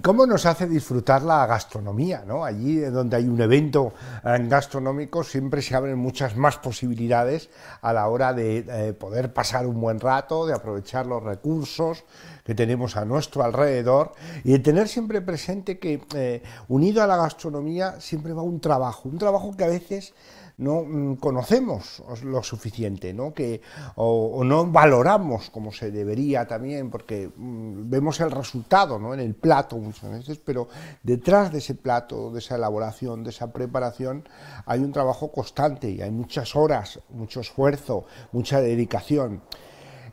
y cómo nos hace disfrutar la gastronomía. ¿no? Allí eh, donde hay un evento eh, gastronómico siempre se abren muchas más posibilidades a la hora de eh, poder pasar un buen rato, de aprovechar los recursos que tenemos a nuestro alrededor y de tener siempre presente que unido a la gastronomía siempre va un trabajo, un trabajo que a veces no mm, conocemos lo suficiente, ¿no? Que, o, no valoramos como se debería también, porque mm, vemos el resultado ¿no? en el plato muchas veces, pero detrás de ese plato, de esa elaboración, de esa preparación, hay un trabajo constante y hay muchas horas, mucho esfuerzo, mucha dedicación.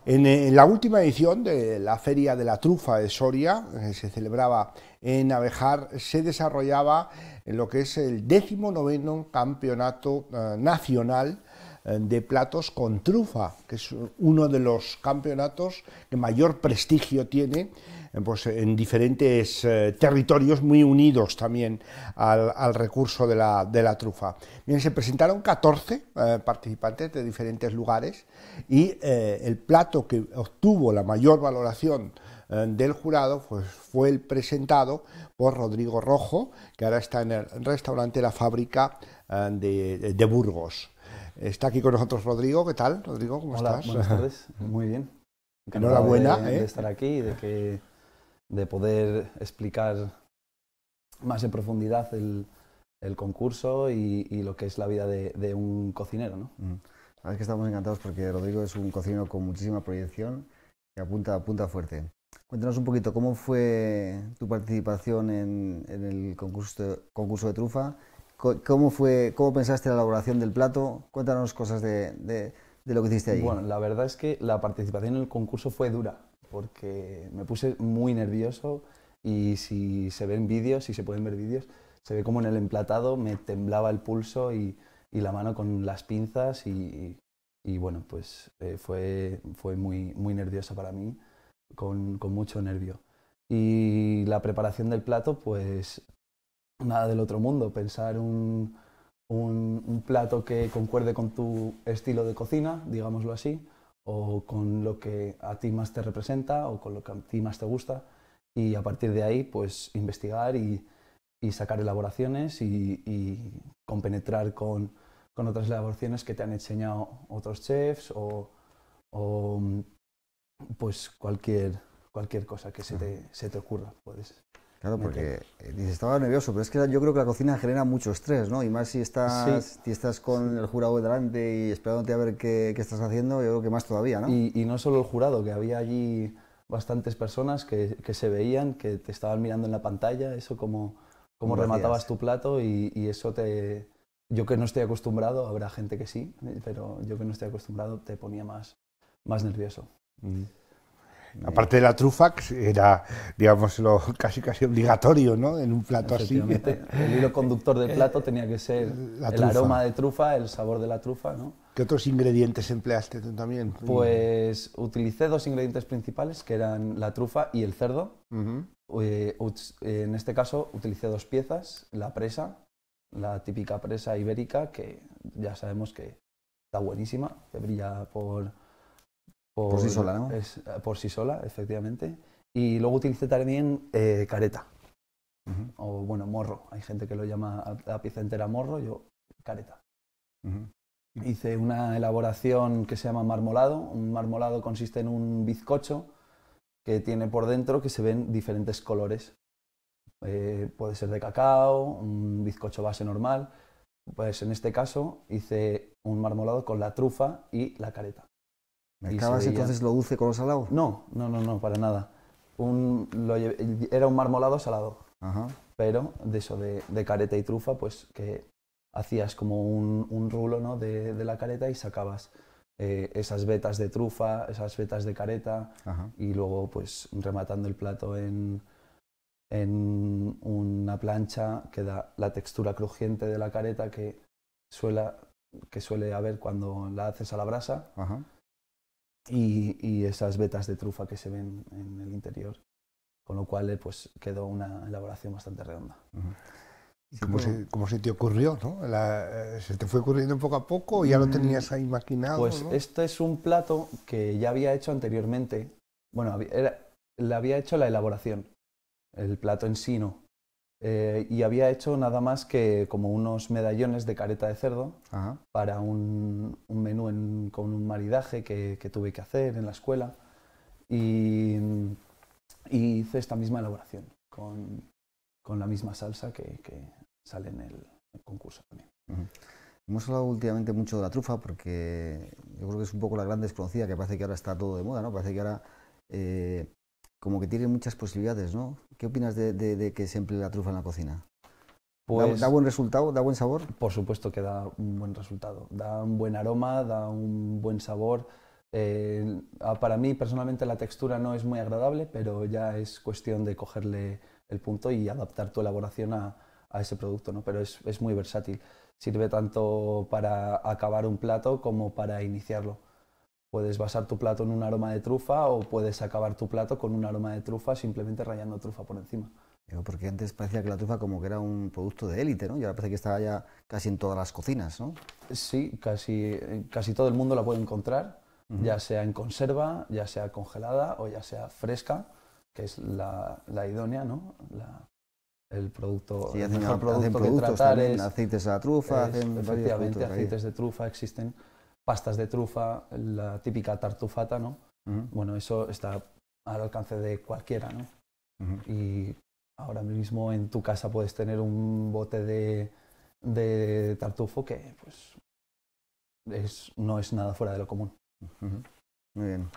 Eh, en, la última edición de la Feria de la Trufa de Soria, que eh, se celebraba en Abejar, se desarrollaba lo que es el décimo noveno campeonato eh, nacional de platos con trufa, que es uno de los campeonatos que mayor prestigio tiene pues, en diferentes eh, territorios muy unidos también al, recurso de la, de la, trufa. Bien, se presentaron 14 eh, participantes de diferentes lugares y eh, el plato que obtuvo la mayor valoración del jurado pues, fue el presentado por Rodrigo Rojo, que ahora está en el restaurante La Fábrica de, Burgos. Está aquí con nosotros Rodrigo, ¿qué tal? Rodrigo, ¿cómo estás? Buenas tardes, muy bien. Enhorabuena de, estar aquí y de que de poder explicar más en profundidad el, concurso y, lo que es la vida de, un cocinero. ¿no? Mm. La que estamos encantados porque Rodrigo es un cocinero con muchísima proyección y apunta, apunta fuerte. Cuéntanos un poquito cómo fue tu participación en, el concurso, de trufa, cómo, fue, cómo pensaste la elaboración del plato, cuéntanos cosas de, de lo que hiciste ahí. Bueno, la verdad es que la participación en el concurso fue dura porque me puse muy nervioso y si se ven vídeos, si se pueden ver vídeos, se ve como en el emplatado me temblaba el pulso y, la mano con las pinzas y, bueno, pues eh, fue, muy, muy nerviosa para mí, con, mucho nervio. Y la preparación del plato, pues nada del otro mundo, pensar un, plato que concuerde con tu estilo de cocina, digámoslo así, o con lo que a ti más te representa o con lo que a ti más te gusta y a partir de ahí pues investigar y, y sacar elaboraciones y, compenetrar con, otras elaboraciones que te han enseñado otros chefs o, pues cualquier, cualquier cosa que se te, se te ocurra. Claro, porque eh, estaba nervioso, pero es que yo creo que la cocina genera mucho estrés, ¿no? Y más si estás, si estás con el jurado delante y esperándote a ver qué, estás haciendo, yo creo que más todavía, ¿no? Y, no solo el jurado, que había allí bastantes personas que, se veían, que te estaban mirando en la pantalla, eso como, como rematabas tu plato y, eso te... Yo que no estoy acostumbrado, habrá gente que sí, ¿eh? pero yo que no estoy acostumbrado te ponía más, más nervioso. Aparte de la trufa, era, casi casi obligatorio, En un plato así. El hilo conductor del eh, plato tenía que ser el aroma de trufa, el sabor de la trufa, ¿no? ¿Qué otros ingredientes empleaste tú también? Pues utilicé dos ingredientes principales, que eran la trufa y el cerdo. Eh, en este caso utilicé dos piezas, la presa, la típica presa ibérica, que ya sabemos que está buenísima, que brilla por por, sí sola, eh, por sí sola, efectivamente. Y luego utilicé también eh, careta. O bueno, morro. Hay gente que lo llama a la pieza entera morro, yo careta. Hice una elaboración que se llama marmolado. Un marmolado consiste en un bizcocho que tiene por dentro que se ven diferentes colores. Eh, puede ser de cacao, un bizcocho base normal. Pues en este caso hice un marmolado con la trufa y la careta. ¿Me acabas entonces lo dulce con lo salado? No, no, no, no, para nada. era un marmolado salado. Pero de eso, de, careta y trufa, pues que hacías como un, rulo ¿no? de, la careta y sacabas eh, esas vetas de trufa, esas vetas de careta y luego pues rematando el plato en, una plancha que da la textura crujiente de la careta que, que suele haber cuando la haces a la brasa. Ajá y, esas vetas de trufa que se ven en el interior. Con lo cual eh, pues, quedó una elaboración bastante redonda. como cómo, se, te ocurrió? ¿no? Eh, ¿Se te fue ocurriendo poco a poco o ya lo mm, tenías ahí maquinado? Pues este es un plato que ya había hecho anteriormente. Bueno, era, le había hecho la elaboración. El plato en sí no. Eh, y había hecho nada más que como unos medallones de careta de cerdo para un, menú con un maridaje que, tuve que hacer en la escuela. Y, hice esta misma elaboración con, con la misma salsa que, sale en el, concurso también. Hemos hablado últimamente mucho de la trufa porque yo creo que es un poco la gran desconocida que parece que ahora está todo de moda, ¿no? Parece que ahora eh, como que tiene muchas posibilidades, ¿no? ¿Qué opinas de, que se emplee la trufa en la cocina? Pues, ¿Da, buen resultado? ¿Da buen sabor? Por supuesto que da un buen resultado. Da un buen aroma, da un buen sabor. Eh, para mí, personalmente, la textura no es muy agradable, pero ya es cuestión de cogerle el punto y adaptar tu elaboración a, ese producto, ¿no? Pero es muy versátil. Sirve tanto para acabar un plato como para iniciarlo. Puedes basar tu plato en un aroma de trufa o puedes acabar tu plato con un aroma de trufa simplemente rayando trufa por encima. Porque antes parecía que la trufa como que era un producto de élite, ¿no? Y ahora parece que está ya casi en todas las cocinas, ¿no? Sí, casi, casi todo el mundo la puede encontrar, ya sea en conserva, ya sea congelada o ya sea fresca, que es la, la idónea, ¿no? el producto, sí, hacen, mejor producto tratar también, aceites de trufa, efectivamente, aceites de trufa existen pastas de trufa, la típica tartufata, ¿no? Bueno, eso está al alcance de cualquiera, ¿no? Y ahora mismo en tu casa puedes tener un bote de, de tartufo que pues es, no es nada fuera de lo común. Muy bien.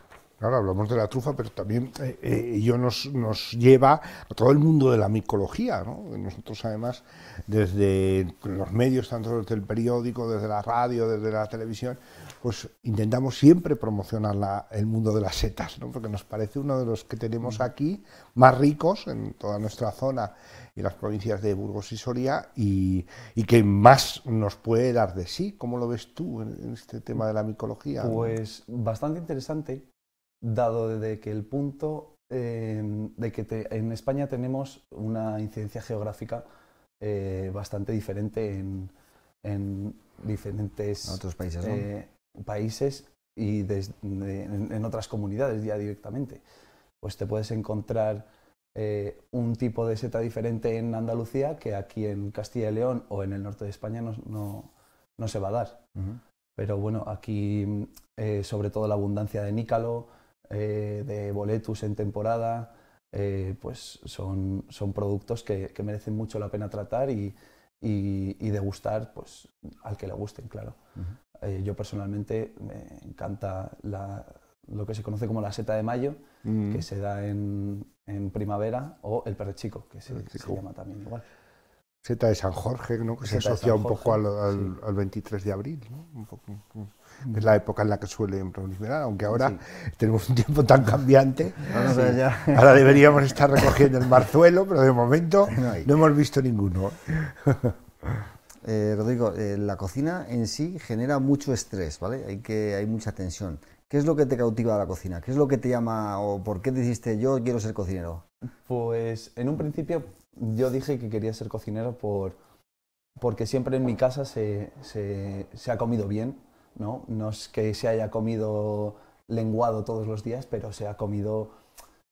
Claro, hablamos de la trufa, pero también eh, eh, ello nos, nos, lleva a todo el mundo de la micología. Nosotros, además, desde los medios, tanto desde el periódico, desde la radio, desde la televisión, pues intentamos siempre promocionar el mundo de las setas, porque nos parece uno de los que tenemos mm. aquí más ricos en toda nuestra zona y las provincias de Burgos y Soria y, que más nos puede dar de sí. ¿Cómo lo ves tú en, este tema de la micología? Pues bastante interesante dado desde que el punto em, de que en España tenemos una incidencia geográfica eh, bastante diferente en, diferentes otros países, eh, países y en, otras comunidades ya directamente. Pues te puedes encontrar eh, un tipo de seta diferente en Andalucía que aquí en Castilla y León o en el norte de España no, no, se va a dar. Pero bueno, aquí sobre todo la abundancia de nícalo, eh, de boletus en temporada, eh, pues son, productos que, merecen mucho la pena tratar y, degustar pues, al que le gusten, claro. Eh, yo personalmente me encanta lo que se conoce como la seta de mayo, mm. que se da en, primavera, o el perrechico, que se, se llama también igual. Z de San Jorge, ¿no? que se asocia un poco al, 23 de abril, ¿no? Mm. es la época en la que suelen proliferar, aunque ahora tenemos un tiempo tan cambiante. Ahora deberíamos estar recogiendo el marzuelo, pero de momento no, hemos visto ninguno. Eh, Rodrigo, eh, la cocina en sí genera mucho estrés, ¿vale? Hay, que, hay mucha tensión. ¿Qué es lo que te cautiva de la cocina? ¿Qué es lo que te llama o por qué dijiste yo quiero ser cocinero? Pues en un principio yo dije que quería ser cocinero por, porque siempre en mi casa se, ha comido bien, ¿no? No es que se haya comido lenguado todos los días, pero se ha comido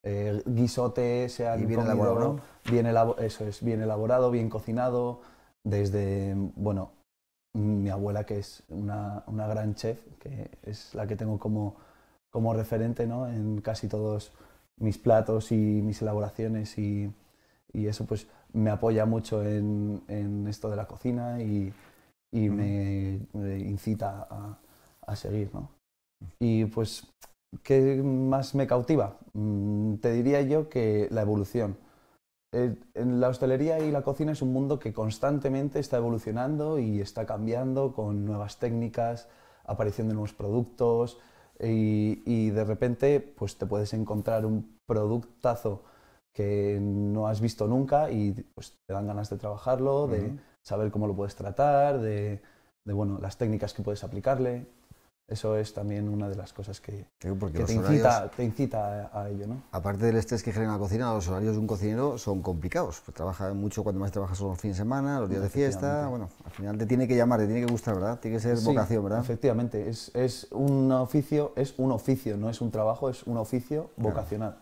eh, guisote, se ha bien elaborado, eso es, bien elaborado, bien cocinado, desde, bueno, mi abuela que es una, una gran chef, que es la que tengo como, como referente, ¿no? En casi todos mis platos y mis elaboraciones y, eso pues me apoya mucho en, esto de la cocina y, me, incita a, seguir, ¿no? Y pues, ¿qué más me cautiva? Mm, te diría yo que la evolución. En la hostelería y la cocina es un mundo que constantemente está evolucionando y está cambiando con nuevas técnicas, apareciendo nuevos productos, y, de repente pues te puedes encontrar un productazo que no has visto nunca y pues, te dan ganas de trabajarlo, de saber cómo lo puedes tratar, de, de bueno, las técnicas que puedes aplicarle. Eso es también una de las cosas que, te, incita, a, ello. ¿no? Aparte del estrés que genera la cocina, los horarios de un cocinero son complicados. Pues trabaja mucho, cuando más trabajas son los fines de semana, los días de fiesta. Bueno, al final te tiene que llamar, te tiene que gustar, ¿verdad? Tiene que ser vocación, ¿verdad? Efectivamente, es, un oficio, es un oficio, no es un trabajo, es un oficio vocacional.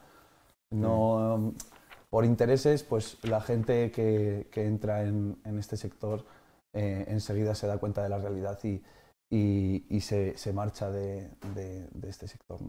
Mm. No, por intereses, pues la gente que, entra en, este sector eh, enseguida se da cuenta de la realidad y y, se, marcha de, este sector.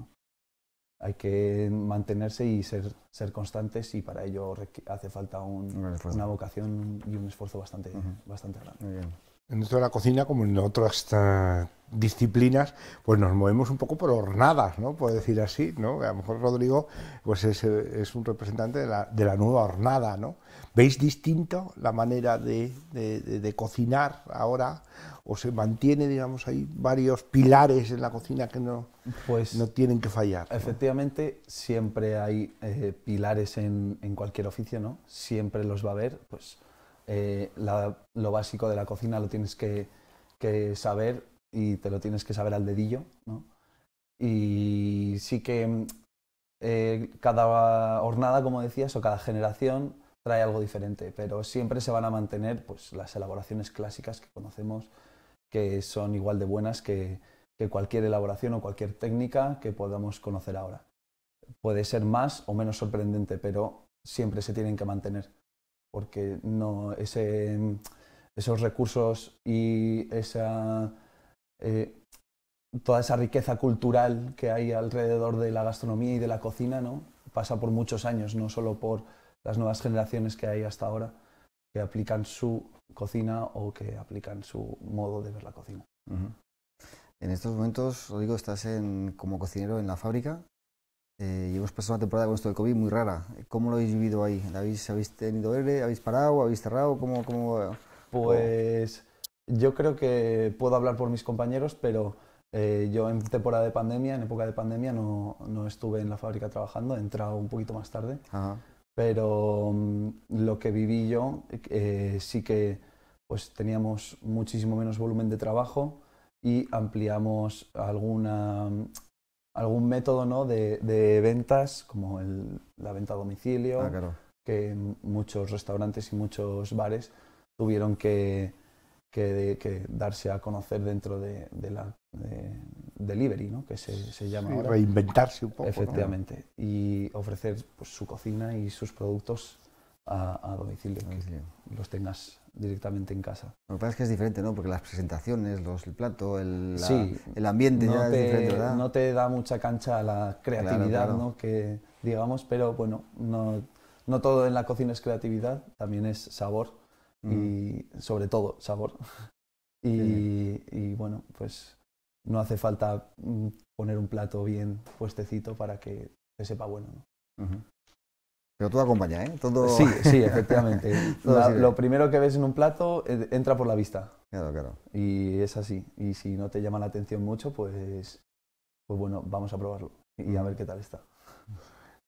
Hay que mantenerse y ser, constantes y para ello hace falta una vocación y un esfuerzo bastante, bastante grande dentro de la cocina como en otras eh, disciplinas, pues nos movemos un poco por hornadas, ¿no? Puedo decir así, ¿no? A lo mejor Rodrigo pues es, un representante de la, nueva hornada, ¿no? ¿Veis distinto la manera de, cocinar ahora? ¿O se mantiene, digamos, hay varios pilares en la cocina que no, pues, no tienen que fallar? Efectivamente, siempre hay eh, pilares en, en, cualquier oficio, ¿no? Siempre los va a haber, pues eh, lo básico de la cocina lo tienes que, saber y te lo tienes que saber al dedillo, Y sí que eh, cada hornada, como decías, o cada generación trae algo diferente, pero siempre se van a mantener pues, las elaboraciones clásicas que conocemos, que son igual de buenas que cualquier elaboración o cualquier técnica que podamos conocer ahora. Puede ser más o menos sorprendente, pero siempre se tienen que mantener porque no, esos recursos y esa, eh, toda esa riqueza cultural que hay alrededor de la gastronomía y de la cocina ¿no? pasa por muchos años, no solo por las nuevas generaciones que hay hasta ahora que aplican su cocina o que aplican su modo de ver la cocina. En estos momentos, Rodrigo, digo, estás como cocinero en la fábrica, eh, y hemos una temporada con esto de COVID muy rara. ¿Cómo lo habéis vivido ahí? ¿Habéis, habéis tenido ERE? ¿Habéis parado? ¿Habéis cerrado? ¿Cómo, Pues yo creo que puedo hablar por mis compañeros, pero eh, yo en temporada de pandemia, en época de pandemia, no, estuve en la fábrica trabajando, he entrado un poquito más tarde. Pero mm, lo que viví yo eh, sí que pues teníamos muchísimo menos volumen de trabajo y ampliamos alguna mm, algún método ¿no? de, ventas, como el, la venta a domicilio, ah, que muchos restaurantes y muchos bares tuvieron que, que, darse a conocer dentro de, la delivery, que se, llama Reinventarse un poco. Efectivamente, y ofrecer pues, su cocina y sus productos a, domicilio, los tengas directamente en casa. Lo que pasa es que es diferente, ¿no? Porque las presentaciones, los, el plato, el, el ambiente no ya te, No te da mucha cancha a la creatividad, ¿no? Que digamos, pero bueno, no, todo en la cocina es creatividad, también es sabor y sobre todo sabor. y, bueno, pues no hace falta mm, poner un plato bien puestecito para que sepa bueno. ¿no? Pero todo acompaña, ¿eh? Sí, sí, efectivamente. lo primero que ves en un plato eh, entra por la vista. Claro, claro. Y es así. Y si no te llama la atención mucho, pues, pues bueno, vamos a probarlo y a mm. ver qué tal está.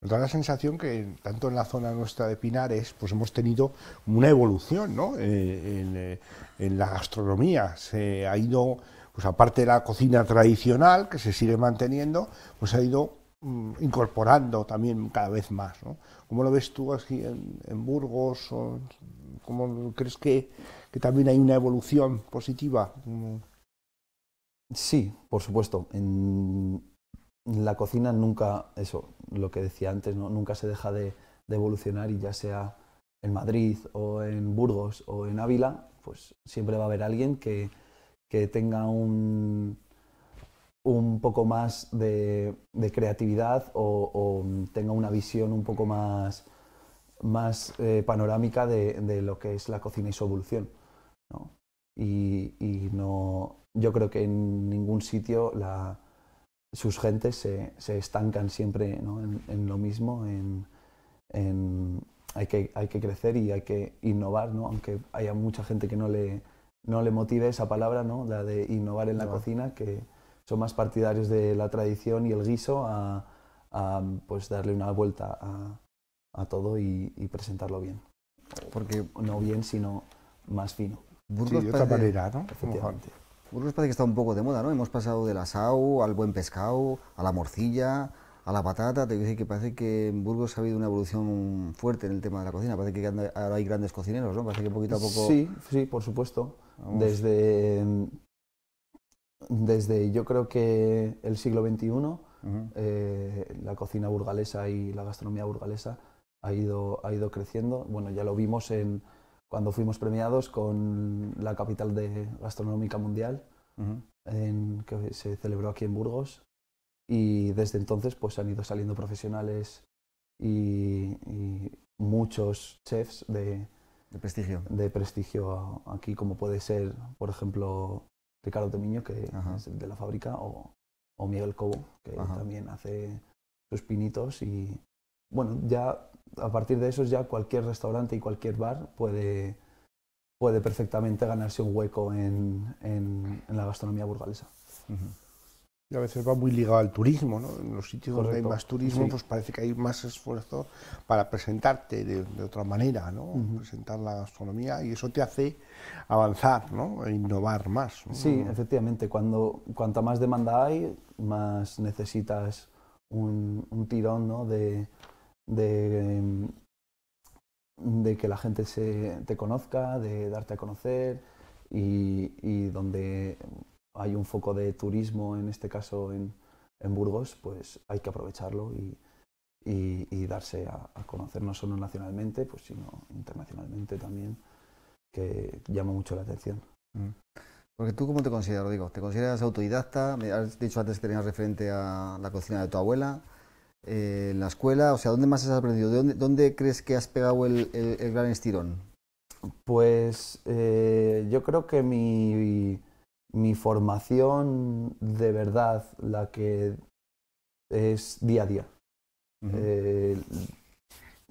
Nos da la sensación que tanto en la zona nuestra de Pinares, pues hemos tenido una evolución, ¿no? Eh, en, eh, en, la gastronomía se ha ido, pues aparte de la cocina tradicional que se sigue manteniendo, pues ha ido Mm, incorporando también cada vez más. ¿no? ¿Cómo lo ves tú aquí en, Burgos? O, ¿Cómo crees que, también hay una evolución positiva? Mm. Sí, por supuesto. En la cocina nunca, eso, lo que decía antes, nunca se deja de, de evolucionar y ya sea en Madrid o en Burgos o en Ávila, pues siempre va a haber alguien que, que tenga un un poco más de, creatividad o, tenga una visión un poco más, eh, panorámica de, lo que es la cocina y su evolución. Y, no, yo creo que en ningún sitio sus gentes se, estancan siempre en, lo mismo, hay, que, hay que crecer y hay que innovar, ¿no? aunque haya mucha gente que no le, no le motive esa palabra, ¿no? la de innovar en la cocina, que son más partidarios de la tradición y el guiso a, pues darle una vuelta a, todo y, presentarlo bien. Porque no bien, sino más fino. Burgos parece, Burgos que está un poco de moda, ¿no? Hemos pasado del asado al buen pescado, a la morcilla, a la patata. Te digo que parece que en Burgos ha habido una evolución fuerte en el tema de la cocina. Parece que ahora hay grandes cocineros, ¿no? Parece que poquito a poco. Sí, sí, por supuesto. Desde desde yo creo que el siglo XXI, eh, la cocina burgalesa y la gastronomía burgalesa ha ido, ha ido creciendo. Bueno, ya lo vimos en, cuando fuimos premiados con la capital de gastronómica mundial, en, que se celebró aquí en Burgos. Y desde entonces pues, han ido saliendo profesionales y, muchos chefs de, de prestigio, de prestigio aquí, como puede ser, por ejemplo, Ricardo Temiño, que es de la fábrica, o, Miguel Cobo, que también hace sus pinitos. Y bueno, ya a partir de eso ya cualquier restaurante y cualquier bar puede, puede perfectamente ganarse un hueco en, la gastronomía burgalesa y a veces va muy ligado al turismo, ¿no? En los sitios donde hay más turismo, pues parece que hay más esfuerzo para presentarte de, otra manera, ¿no? Presentar la gastronomía y eso te hace avanzar, ¿no? E innovar más. Sí, efectivamente. Cuando, cuanta más demanda hay, más necesitas un, tirón, ¿no? De, em, de, que la gente se, te conozca, de darte a conocer y donde hay un foco de turismo, en este caso en, en Burgos, pues hay que aprovecharlo y, y, y darse a, conocer no solo nacionalmente, pues sino internacionalmente también, que llama mucho la atención. Mm. Porque tú, ¿cómo te consideras? digo, ¿te consideras autodidacta? Me has dicho antes que tenías referente a la cocina de tu abuela, ¿En eh, la escuela, o sea, ¿dónde más has aprendido? dónde, dónde crees que has pegado el, gran estirón? Pues eh, yo creo que mi mi formación de verdad, la que es día a día. Eh,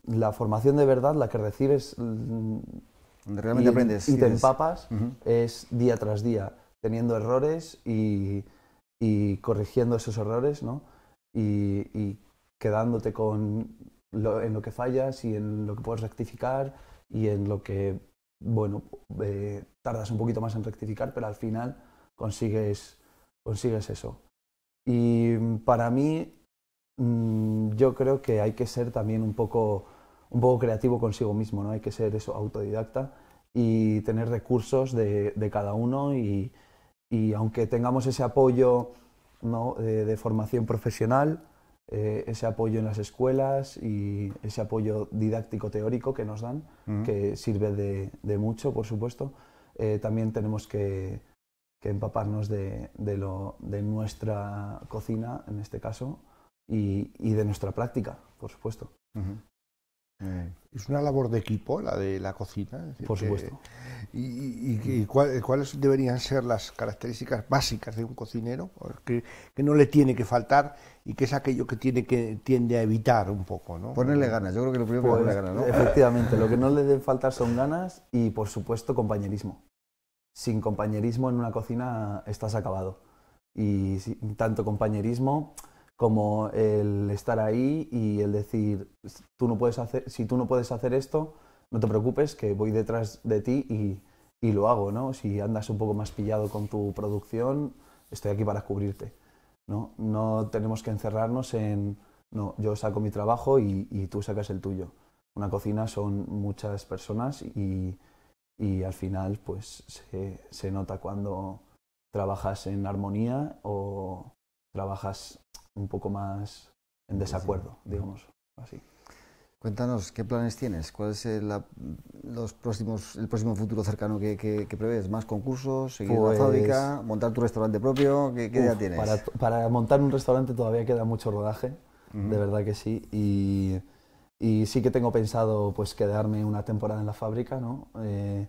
la formación de verdad, la que recibes mm, realmente y, aprendes, y te empapas, es día tras día, teniendo errores y, corrigiendo esos errores, ¿no? Y, quedándote con en lo que fallas y en lo que puedes rectificar y en lo que, bueno, eh, tardas un poquito más en rectificar, pero al final consigues, consigues eso. Y para mí, mm, yo creo que hay que ser también un poco, un poco creativo consigo mismo, ¿no? Hay que ser eso, autodidacta y tener recursos de, cada uno y, aunque tengamos ese apoyo ¿no? de, formación profesional, eh, ese apoyo en las escuelas y ese apoyo didáctico teórico que nos dan, que sirve de, mucho, por supuesto, eh, también tenemos que, que empaparnos de, de, nuestra cocina, en este caso, y, de nuestra práctica, por supuesto. Eh, es una labor de equipo la de la cocina. Por supuesto. ¿Y, cuáles deberían ser las características básicas de un cocinero? Que, no le tiene que faltar y que es aquello que, tiene que tiende a evitar un poco. ¿no? Ponerle ganas, yo creo que lo primero es ponerle pues, ganas. ¿no? Efectivamente, lo que no le debe faltar son ganas y, por supuesto, compañerismo sin compañerismo en una cocina estás acabado. Y tanto compañerismo como el estar ahí y el decir, tú no puedes hacer, si tú no puedes hacer esto, no te preocupes, que voy detrás de ti y, lo hago, ¿no? Si andas un poco más pillado con tu producción, estoy aquí para cubrirte, ¿no? No tenemos que encerrarnos en, no, yo saco mi trabajo y tú sacas el tuyo. Una cocina son muchas personas y, y al final pues se, se nota cuando trabajas en armonía o trabajas un poco más en desacuerdo, digamos así. Cuéntanos, ¿qué planes tienes? ¿Cuál es el, los próximos, el próximo futuro cercano que, que, prevés? ¿Más concursos? ¿Seguir la pues fábrica? ¿Montar tu restaurante propio? ¿Qué, qué idea tienes? Para, para, montar un restaurante todavía queda mucho rodaje, de verdad que sí. Y y sí que tengo pensado pues quedarme una temporada en la fábrica, eh,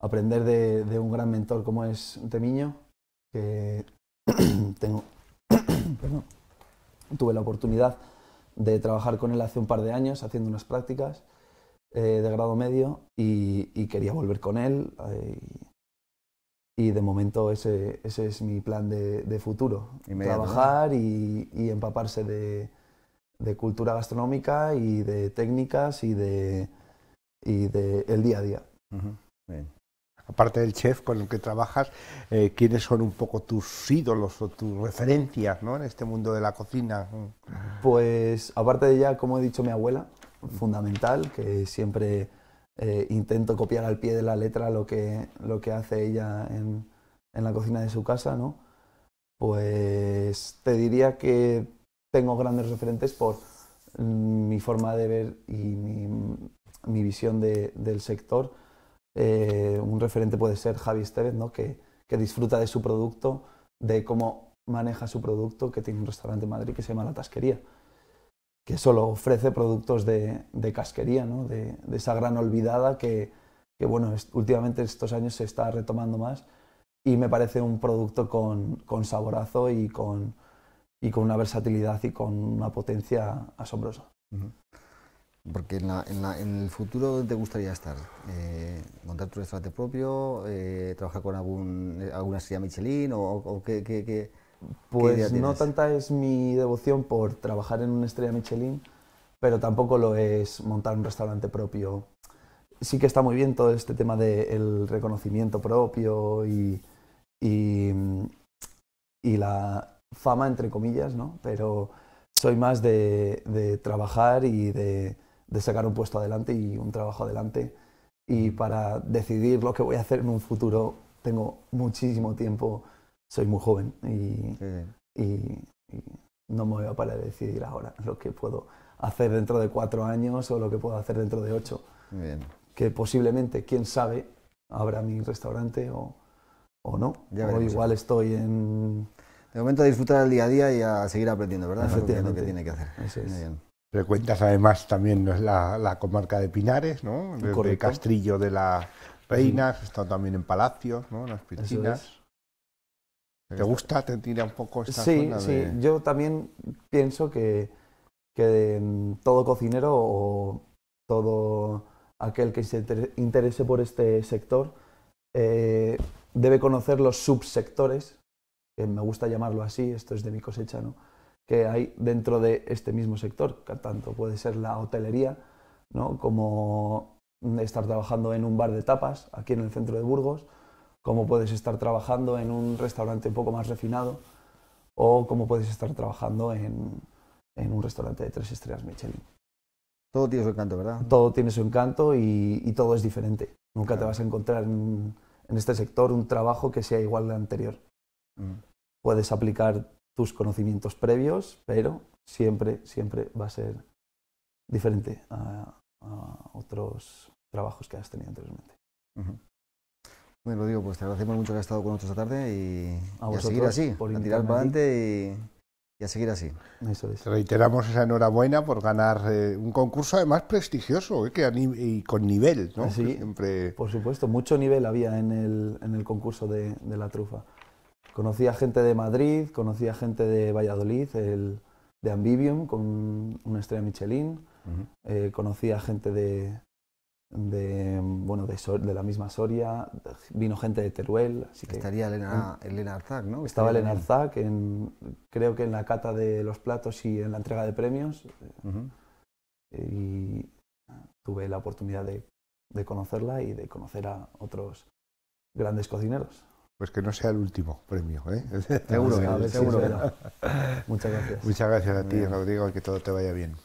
aprender de, un gran mentor como es Temiño, que tengo, tuve la oportunidad de trabajar con él hace un par de años haciendo unas prácticas eh, de grado medio y, quería volver con él. Eh, y de momento ese, es mi plan de, futuro, trabajar y empaparse de, de cultura gastronómica y de técnicas y de, de el día a día. Aparte del chef con el que trabajas, eh, ¿quiénes son un poco tus ídolos o tus referencias ¿no? en este mundo de la cocina? Pues aparte de ya, como he dicho mi abuela, fundamental, que siempre eh, intento copiar al pie de la letra lo que, lo que hace ella en, en la cocina de su casa, ¿no? Pues te diría que tengo grandes referentes por mm, mi forma de ver y mi, visión de, del sector. Eh, un referente puede ser Javi Estevez, ¿no? que, que disfruta de su producto, de cómo maneja su producto, que tiene un restaurante en Madrid que se llama La Tasquería, que solo ofrece productos de, de casquería, ¿no? de, de, esa gran olvidada que, que bueno, últimamente estos años se está retomando más y me parece un producto con, con saborazo y con, y con una versatilidad y con una potencia asombrosa. Porque en, en, el futuro te gustaría estar, montar eh, tu restaurante propio, eh, trabajar con alguna estrella Michelin o, Pues no tanta es mi devoción por trabajar en una estrella Michelin, pero tampoco lo es montar un restaurante propio. Sí que está muy bien todo este tema del reconocimiento propio y, y la, fama, entre comillas, ¿no? Pero soy más de, trabajar y de, sacar un puesto adelante y un trabajo adelante. Y para decidir lo que voy a hacer en un futuro tengo muchísimo tiempo, soy muy joven y, no me voy a parar decidir ahora lo que puedo hacer dentro de cuatro años o lo que puedo hacer dentro de ocho. Que posiblemente, quién sabe, habrá mi restaurante o, no. o igual ¿eh? estoy en de momento disfrutar el día a día y a seguir aprendiendo, ¿verdad? es lo que tiene que hacer. Frecuentas además también la, la, comarca de Pinares, ¿no? el Castrillo de las Reinas, has estado también en Palacios, ¿no? En las Piscinas. ¿Te gusta? ¿Te tira un poco esta sí, Sí, Yo también pienso que, que em, todo cocinero o todo aquel que se interese por este sector eh, debe conocer los subsectores me gusta llamarlo así, esto es de mi cosecha, que hay dentro de este mismo sector, tanto puede ser la hotelería, ¿no? como estar trabajando en un bar de tapas aquí en el centro de Burgos, como puedes estar trabajando en un restaurante un poco más refinado o como puedes estar trabajando en, un restaurante de tres estrellas Michelin. Todo tiene su encanto, ¿verdad? Todo tiene su encanto y, todo es diferente. Nunca te vas a encontrar en este sector un trabajo que sea igual al anterior. Mm. Puedes aplicar tus conocimientos previos, pero siempre, siempre va a ser diferente a, otros trabajos que has tenido anteriormente. Bueno, lo digo, pues te agradecemos mucho que has estado con nosotros esta tarde y a, seguir así, a adelante y a seguir así. Reiteramos esa enhorabuena por ganar eh, un concurso además prestigioso eh, y con nivel, ¿no? por supuesto, mucho nivel había en el, concurso de la trufa. Conocía gente de Madrid, conocía gente de Valladolid, de Ambivium, con una estrella Michelin. Eh, conocí gente de, bueno de, la misma Soria, vino gente de Teruel. Así que, Estaría Elena, Arzac, ¿no? Estaba Elena Arzac, en, creo que en la cata de los platos y en la entrega de premios. Y tuve la oportunidad de conocerla y de conocer a otros grandes cocineros. Pues que no sea el último premio. ¿eh? Seguro, seguro que no. Muchas gracias. Muchas gracias a ti, Rodrigo, y que todo te vaya bien.